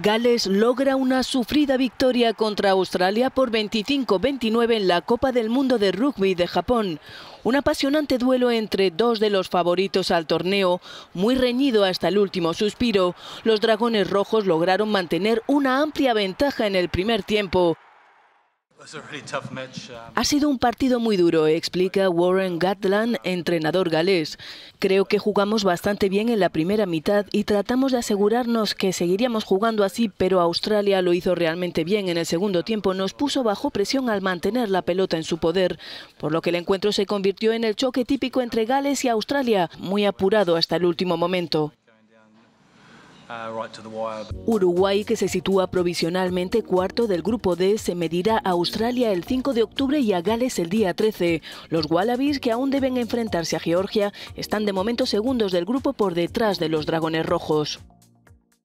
Gales logra una sufrida victoria contra Australia por 25-29 en la Copa del Mundo de Rugby de Japón. Un apasionante duelo entre dos de los favoritos al torneo, muy reñido hasta el último suspiro. Los dragones rojos lograron mantener una amplia ventaja en el primer tiempo. Um, ha sido un partido muy duro, explica Warren Gatland, entrenador galés. Creo que jugamos bastante bien en la primera mitad y tratamos de asegurarnos que seguiríamos jugando así, pero Australia lo hizo realmente bien en el segundo tiempo. Nos puso bajo presión al mantener la pelota en su poder, por lo que el encuentro se convirtió en el choque típico entre Gales y Australia, muy apurado hasta el último momento. Uh, Uruguay, que se sitúa provisionalmente cuarto del grupo D, se medirá a Australia el 5 de octubre y a Gales el día 13. Los Wallabies, que aún deben enfrentarse a Georgia, están de momento segundos del grupo por detrás de los Dragones Rojos.